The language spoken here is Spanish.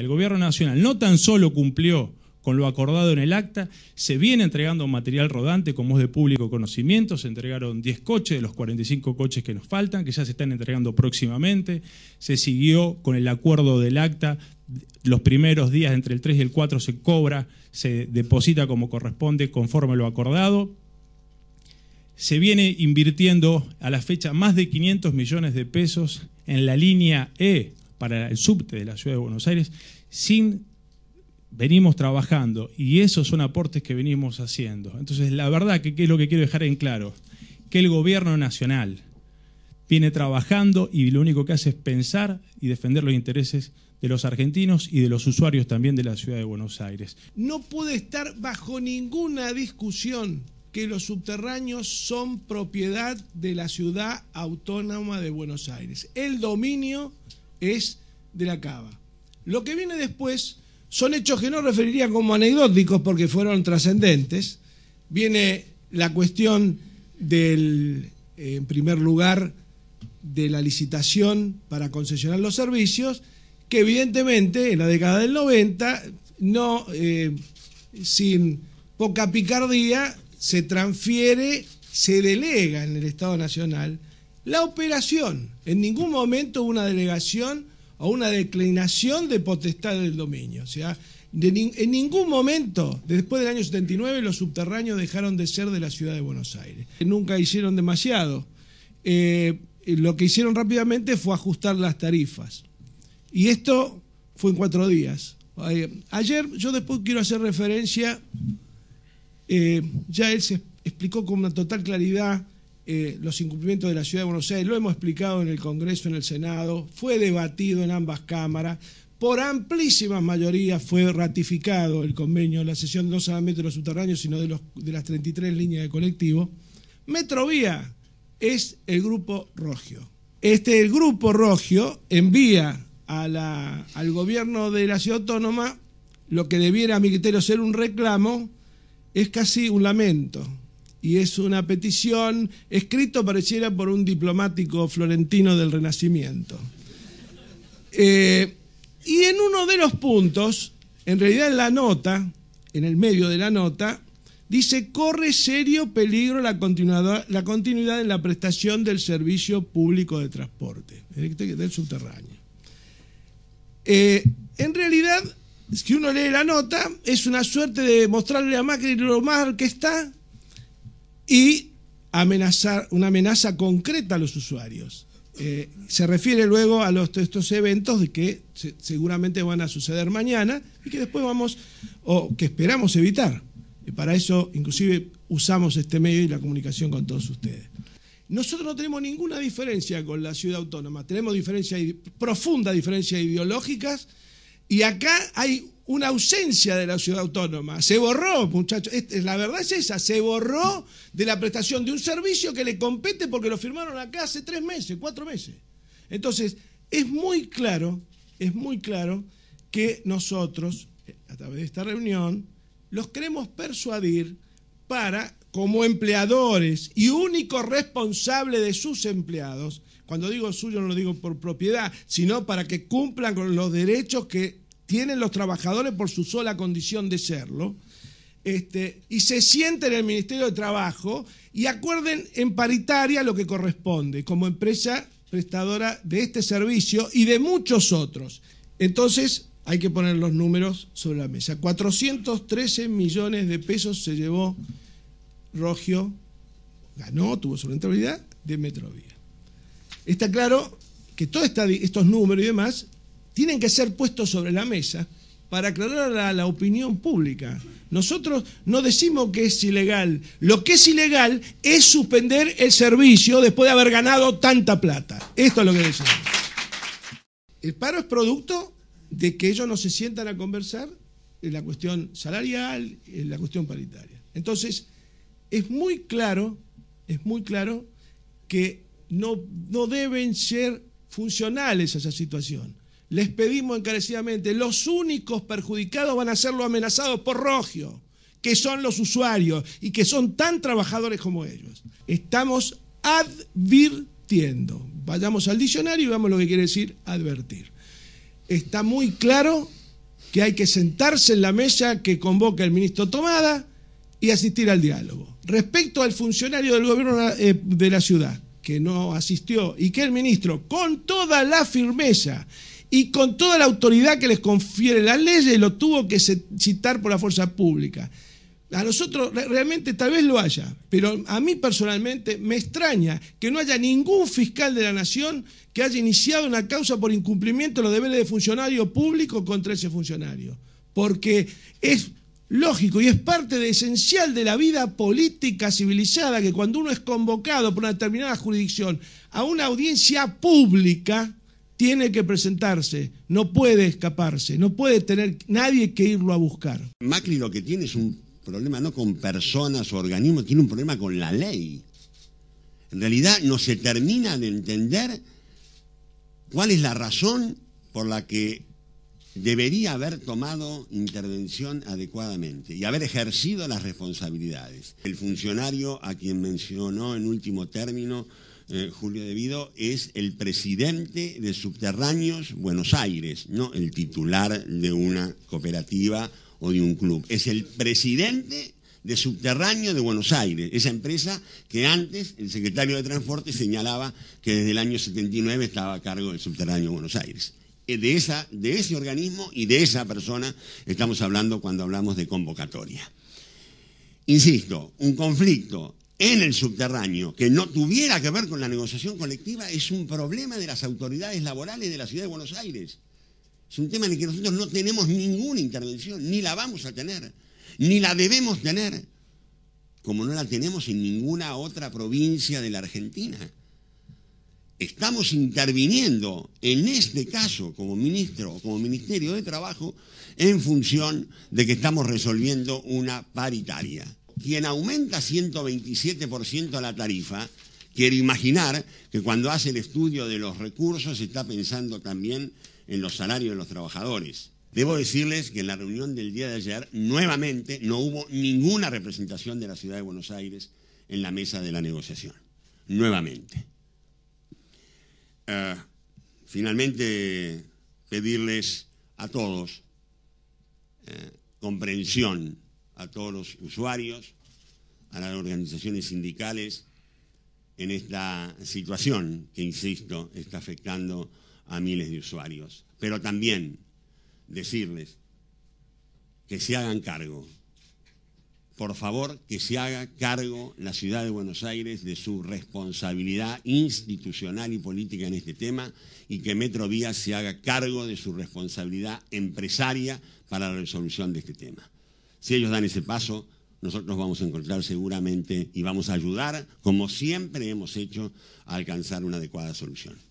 El Gobierno Nacional no tan solo cumplió con lo acordado en el acta, se viene entregando material rodante como es de público conocimiento, se entregaron 10 coches de los 45 coches que nos faltan, que ya se están entregando próximamente, se siguió con el acuerdo del acta, los primeros días entre el 3 y el 4 se cobra, se deposita como corresponde conforme lo acordado, se viene invirtiendo a la fecha más de 500 millones de pesos en la línea E para el subte de la Ciudad de Buenos Aires, sin venimos trabajando y esos son aportes que venimos haciendo. Entonces, la verdad que, es lo que quiero dejar en claro, que el gobierno nacional viene trabajando y lo único que hace es pensar y defender los intereses de los argentinos y de los usuarios también de la ciudad de Buenos Aires. No puede estar bajo ninguna discusión que los subterráneos son propiedad de la ciudad autónoma de Buenos Aires. El dominio es de la cava. Lo que viene después son hechos que no referiría como anecdóticos porque fueron trascendentes. Viene la cuestión del, en primer lugar, de la licitación para concesionar los servicios, que evidentemente en la década del 90, no, eh, sin poca picardía, se transfiere, se delega en el Estado Nacional la operación. En ningún momento una delegación o una declinación de potestad del dominio. O sea, en ningún momento, después del año 79, los subterráneos dejaron de ser de la ciudad de Buenos Aires. Nunca hicieron demasiado. Eh, lo que hicieron rápidamente fue ajustar las tarifas. Y esto fue en cuatro días. Eh, ayer, yo después quiero hacer referencia, eh, ya él se explicó con una total claridad eh, los incumplimientos de la Ciudad de Buenos Aires, lo hemos explicado en el Congreso, en el Senado, fue debatido en ambas cámaras, por amplísimas mayorías fue ratificado el convenio, la sesión no solamente de los subterráneos, sino de, las 33 líneas de colectivo. Metrovía es el grupo Rogio. Este grupo Rogio envía al gobierno de la ciudad autónoma lo que debiera a mi criterio ser un reclamo, es casi un lamento y es una petición escrito pareciera por un diplomático florentino del Renacimiento. Eh, y en uno de los puntos, en realidad en la nota, en el medio de la nota, dice, corre serio peligro la, continuidad, la continuidad en la prestación del servicio público de transporte, este, del subterráneo. Eh, en realidad, si uno lee la nota, es una suerte de mostrarle a Macri lo mal que está y amenazar, una amenaza concreta a los usuarios. Eh, se refiere luego a los, estos eventos de que seguramente van a suceder mañana y que después vamos, o que esperamos evitar. Y para eso inclusive usamos este medio y la comunicación con todos ustedes. Nosotros no tenemos ninguna diferencia con la ciudad autónoma, tenemos diferencias, profundas diferencias ideológicas y acá hay una ausencia de la ciudad autónoma. Se borró, muchachos. La verdad es esa, se borró de la prestación de un servicio que le compete porque lo firmaron acá hace tres meses, cuatro meses. Entonces, es muy claro, es muy claro que nosotros, a través de esta reunión, los queremos persuadir para, como empleadores y único responsable de sus empleados, cuando digo suyo no lo digo por propiedad, sino para que cumplan con los derechos que tienen los trabajadores por su sola condición de serlo, este, y se sienten en el Ministerio de Trabajo y acuerden en paritaria lo que corresponde como empresa prestadora de este servicio y de muchos otros. Entonces, hay que poner los números sobre la mesa. 413 millones de pesos se llevó Rogio, ganó, tuvo su rentabilidad de Metrovía. Está claro que todos estos números y demás tienen que ser puestos sobre la mesa para aclarar a la opinión pública. Nosotros no decimos que es ilegal. Lo que es ilegal es suspender el servicio después de haber ganado tanta plata. Esto es lo que decimos. El paro es producto de que ellos no se sientan a conversar en la cuestión salarial, en la cuestión paritaria. Entonces, es muy claro, es muy claro que no, no deben ser funcionales a esa situación les pedimos encarecidamente, los únicos perjudicados van a ser los amenazados por Rogio, que son los usuarios y que son tan trabajadores como ellos. Estamos advirtiendo. Vayamos al diccionario y veamos lo que quiere decir advertir. Está muy claro que hay que sentarse en la mesa que convoca el ministro Tomada y asistir al diálogo. Respecto al funcionario del gobierno eh, de la ciudad, que no asistió y que el ministro, con toda la firmeza y con toda la autoridad que les confiere la ley, lo tuvo que citar por la fuerza pública. A nosotros realmente tal vez lo haya, pero a mí personalmente me extraña que no haya ningún fiscal de la nación que haya iniciado una causa por incumplimiento de los deberes de funcionario público contra ese funcionario, porque es lógico y es parte esencial de la vida política civilizada que cuando uno es convocado por una determinada jurisdicción a una audiencia pública, tiene que presentarse, no puede escaparse, no puede tener nadie que irlo a buscar. Macri lo que tiene es un problema no con personas o organismos, tiene un problema con la ley. En realidad no se termina de entender cuál es la razón por la que debería haber tomado intervención adecuadamente y haber ejercido las responsabilidades. El funcionario a quien mencionó en último término eh, Julio Devido es el presidente de Subterráneos Buenos Aires, no el titular de una cooperativa o de un club. Es el presidente de Subterráneo de Buenos Aires, esa empresa que antes el secretario de Transporte señalaba que desde el año 79 estaba a cargo del Subterráneo Buenos Aires. Eh, de, esa, de ese organismo y de esa persona estamos hablando cuando hablamos de convocatoria. Insisto, un conflicto en el subterráneo, que no tuviera que ver con la negociación colectiva, es un problema de las autoridades laborales de la ciudad de Buenos Aires. Es un tema en el que nosotros no tenemos ninguna intervención, ni la vamos a tener, ni la debemos tener, como no la tenemos en ninguna otra provincia de la Argentina. Estamos interviniendo en este caso como ministro, como Ministerio de Trabajo, en función de que estamos resolviendo una paritaria quien aumenta 127% la tarifa, quiere imaginar que cuando hace el estudio de los recursos está pensando también en los salarios de los trabajadores. Debo decirles que en la reunión del día de ayer nuevamente no hubo ninguna representación de la ciudad de Buenos Aires en la mesa de la negociación. Nuevamente. Eh, finalmente, pedirles a todos eh, comprensión a todos los usuarios, a las organizaciones sindicales en esta situación que, insisto, está afectando a miles de usuarios. Pero también decirles que se hagan cargo. Por favor, que se haga cargo la ciudad de Buenos Aires de su responsabilidad institucional y política en este tema y que Metrovías se haga cargo de su responsabilidad empresaria para la resolución de este tema. Si ellos dan ese paso, nosotros vamos a encontrar seguramente y vamos a ayudar, como siempre hemos hecho, a alcanzar una adecuada solución.